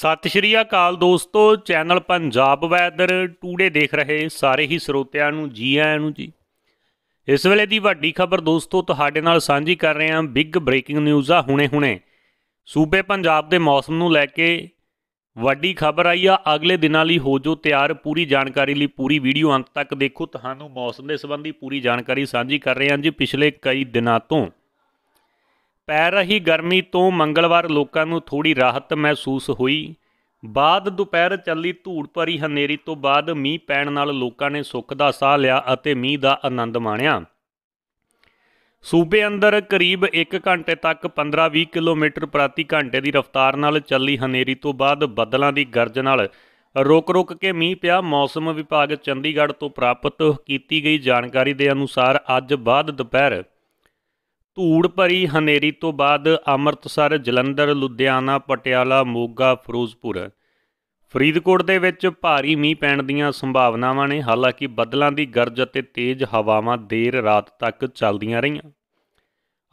ਸਤਿ ਸ਼੍ਰੀ ਅਕਾਲ ਦੋਸਤੋ channel Punjab weather today ਦੇਖ ਰਹੇ ਸਾਰੇ ਹੀ ਸਰੋਤਿਆਂ ਨੂੰ ਜੀ ਆਇਆਂ ਨੂੰ ਜੀ ਇਸ ਵੇਲੇ ਦੀ ਵੱਡੀ ਖਬਰ ਦੋਸਤੋ ਤੁਹਾਡੇ ਨਾਲ ਸਾਂਝੀ ਕਰ ਰਹੇ ਹਾਂ ਬਿਗ ਬ੍ਰੇਕਿੰਗ ਨਿਊਜ਼ ਆ ਹੁਣੇ-ਹੁਣੇ ਸੂਬੇ ਪੰਜਾਬ ਦੇ ਮੌਸਮ ਨੂੰ ਲੈ ਕੇ ਵੱਡੀ ਖਬਰ ਆਈ ਆ ਅਗਲੇ ਦਿਨਾਂ ਲਈ ਹੋ ਜੋ ਤਿਆਰ ਪੂਰੀ ਜਾਣਕਾਰੀ ਲਈ ਪੂਰੀ ਵੀਡੀਓ ਅੰਤ ਤੱਕ ਦੇਖੋ ਤੁਹਾਨੂੰ ਮੌਸਮ ਦੇ ਸੰਬੰਧੀ ਪੂਰੀ ਜਾਣਕਾਰੀ ਸਾਂਝੀ ਕਰ ਰਹੇ ਹਾਂ ਜੀ ਪਿਛਲੇ ਕਈ ਦਿਨਾਂ ਤੋਂ ਪੈ ਰਹੀ ਗਰਮੀ ਤੋਂ ਮੰਗਲਵਾਰ ਲੋਕਾਂ ਨੂੰ ਥੋੜੀ ਰਾਹਤ ਮਹਿਸੂਸ ਹੋਈ ਬਾਅਦ ਦੁਪਹਿਰ ਚੱਲੀ ਧੂੜ ਭਰੀ ਹਨੇਰੀ ਤੋਂ ਬਾਅਦ ਮੀਂਹ ਪੈਣ ਨਾਲ ਲੋਕਾਂ ਨੇ ਸੁੱਖ ਦਾ ਸਾਹ ਲਿਆ ਅਤੇ ਮੀਂਹ ਦਾ ਆਨੰਦ ਮਾਣਿਆ ਸੂਬੇ ਅੰਦਰ ਕਰੀਬ 1 ਘੰਟੇ ਤੱਕ 15-20 ਕਿਲੋਮੀਟਰ ਪ੍ਰਤੀ ਘੰਟੇ ਦੀ ਰਫ਼ਤਾਰ ਨਾਲ ਚੱਲੀ ਹਨੇਰੀ ਤੋਂ ਬਾਅਦ ਬੱਦਲਾਂ ਦੀ ਗਰਜ ਨਾਲ ਰੋਕ-ਰੋਕ ਕੇ ਮੀਂਹ ਪਿਆ ਮੌਸਮ ਵਿਭਾਗ ਚੰਡੀਗੜ੍ਹ ਤੋਂ ਪ੍ਰਾਪਤ ਕੀਤੀ ਗਈ ਜਾਣਕਾਰੀ ਦੇ ਅਨੁਸਾਰ ਅੱਜ ਬਾਅਦ ਦੁਪਹਿਰ ਧੂੜ ਭਰੀ ਹਨੇਰੀ ਤੋਂ ਬਾਅਦ ਅੰਮ੍ਰਿਤਸਰ ਜਲੰਧਰ ਲੁਧਿਆਣਾ ਪਟਿਆਲਾ ਮੋਗਾ ਫਿਰੋਜ਼ਪੁਰ ਫਰੀਦਕੋਟ ਦੇ ਵਿੱਚ ਭਾਰੀ ਮੀਂਹ ਪੈਣ ਦੀਆਂ ਸੰਭਾਵਨਾਵਾਂ ਨੇ ਹਾਲਾਂਕਿ ਬੱਦਲਾਂ ਦੀ ਗਰਜ ਅਤੇ ਤੇਜ਼ ਹਵਾਵਾਂ ਦੇਰ ਰਾਤ ਤੱਕ ਚੱਲਦੀਆਂ ਰਹੀਆਂ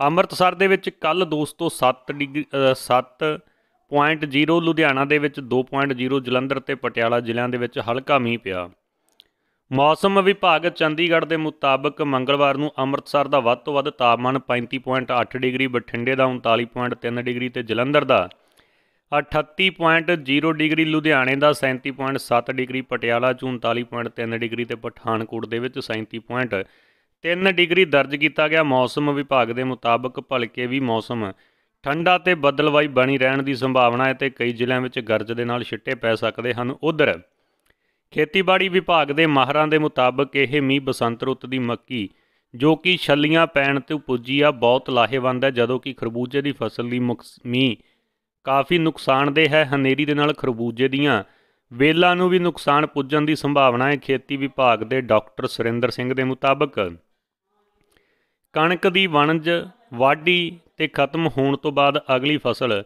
ਅੰਮ੍ਰਿਤਸਰ ਦੇ ਵਿੱਚ ਕੱਲ ਦੋਸਤੋ 7 ਡਿਗਰੀ 7.0 ਲੁਧਿਆਣਾ ਦੇ ਵਿੱਚ 2.0 ਜਲੰਧਰ ਤੇ ਪਟਿਆਲਾ ਜ਼ਿਲ੍ਹਿਆਂ ਦੇ ਵਿੱਚ ਹਲਕਾ ਮੀਂਹ ਪਿਆ ਮੌਸਮ ਵਿਭਾਗ ਚੰਡੀਗੜ੍ਹ ਦੇ ਮੁਤਾਬਕ ਮੰਗਲਵਾਰ ਨੂੰ ਅੰਮ੍ਰਿਤਸਰ ਦਾ ਵੱਧ ਤੋਂ ਵੱਧ ਤਾਪਮਾਨ 35.8 ਡਿਗਰੀ ਬਠਿੰਡੇ ਦਾ 39.3 ਡਿਗਰੀ ਤੇ ਜਲੰਧਰ ਦਾ 38.0 ਡਿਗਰੀ ਲੁਧਿਆਣੇ ਦਾ 37.7 ਡਿਗਰੀ ਪਟਿਆਲਾ 'ਚ 39.3 ਡਿਗਰੀ ਤੇ ਪਠਾਨਕੋਟ ਦੇ ਵਿੱਚ 37.3 ਡਿਗਰੀ ਦਰਜ ਕੀਤਾ ਗਿਆ ਮੌਸਮ ਵਿਭਾਗ ਦੇ ਮੁਤਾਬਕ ਭਲਕੇ ਵੀ ਮੌਸਮ ਠੰਡਾ ਤੇ ਬੱਦਲਵਾਈ ਬਣੀ ਰਹਿਣ ਦੀ ਸੰਭਾਵਨਾ ਹੈ ਤੇ ਕਈ ਜ਼ਿਲ੍ਹਿਆਂ ਵਿੱਚ ਗਰਜ ਦੇ ਨਾਲ ਛਿੱਟੇ ਪੈ ਸਕਦੇ ਹਨ ਉਧਰ ਖੇਤੀਬਾੜੀ ਵਿਭਾਗ ਦੇ ਮਾਹਰਾਂ ਦੇ ਮੁਤਾਬਕ ਇਹ ਮੀਂਹ ਬਸੰਤ ਰੁੱਤ ਦੀ ਮੱਕੀ ਜੋ ਕਿ ਛੱਲੀਆਂ ਪੈਣ ਤੇ ਪੁੱਜੀ ਆ ਬਹੁਤ ਲਾਹੇਵੰਦ ਹੈ ਜਦੋਂ ਕਿ ਖਰਬੂਜੇ ਦੀ ਫਸਲ ਲਈ ਮੀਂਹ ਕਾਫੀ ਨੁਕਸਾਨਦੇ ਹੈ ਹਨੇਰੀ ਦੇ ਨਾਲ ਖਰਬੂਜੇ ਦੀਆਂ ਵੇਲਾਂ ਨੂੰ ਵੀ ਨੁਕਸਾਨ ਪੁੱਜਣ ਦੀ ਸੰਭਾਵਨਾ ਹੈ ਖੇਤੀ ਵਿਭਾਗ ਦੇ ਡਾਕਟਰ ਸੁਰਿੰਦਰ ਸਿੰਘ ਦੇ ਮੁਤਾਬਕ ਕਣਕ ਦੀ ਵਣਜ ਵਾਢੀ ਤੇ ਖਤਮ ਹੋਣ ਤੋਂ ਬਾਅਦ ਅਗਲੀ ਫਸਲ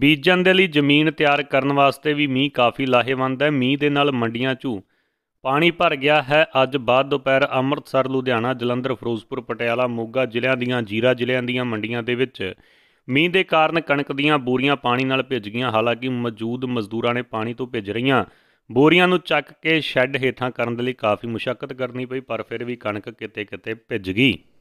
ਬੀਜਣ ਦੇ ਲਈ ਜ਼ਮੀਨ ਤਿਆਰ ਕਰਨ ਵਾਸਤੇ ਵੀ ਮੀਂਹ ਕਾਫੀ ਲਾਹੇਵੰਦ ਹੈ ਮੀਂਹ ਦੇ ਨਾਲ ਮੰਡੀਆਂ 'ਚ ਪਾਣੀ ਭਰ ਗਿਆ ਹੈ ਅੱਜ ਬਾਅਦ ਦੁਪਹਿਰ ਅੰਮ੍ਰਿਤਸਰ ਲੁਧਿਆਣਾ ਜਲੰਧਰ ਫਿਰੋਜ਼ਪੁਰ ਪਟਿਆਲਾ ਮੋਗਾ ਜ਼ਿਲ੍ਹਿਆਂ ਦੀਆਂ ਜੀਰਾ ਜ਼ਿਲ੍ਹਿਆਂ ਦੀਆਂ ਮੰਡੀਆਂ ਦੇ ਵਿੱਚ ਮੀਂਹ ਦੇ ਕਾਰਨ ਕਣਕ ਦੀਆਂ ਬੋਰੀਆਂ ਪਾਣੀ ਨਾਲ ਭਿੱਜ ਗਈਆਂ ਹਾਲਾਂਕਿ ਮੌਜੂਦ ਮਜ਼ਦੂਰਾਂ ਨੇ ਪਾਣੀ ਤੋਂ ਭਿੱਜ ਰਹੀਆਂ ਬੋਰੀਆਂ ਨੂੰ ਚੱਕ ਕੇ ਸ਼ੈੱਡ ਹੇਠਾਂ ਕਰਨ ਦੇ ਲਈ ਕਾਫੀ ਮੁਸ਼ਕਲ ਕਰਨੀ ਪਈ ਪਰ ਫਿਰ ਵੀ ਕਣਕ ਕਿਤੇ ਕਿਤੇ ਭਿੱਜ ਗਈ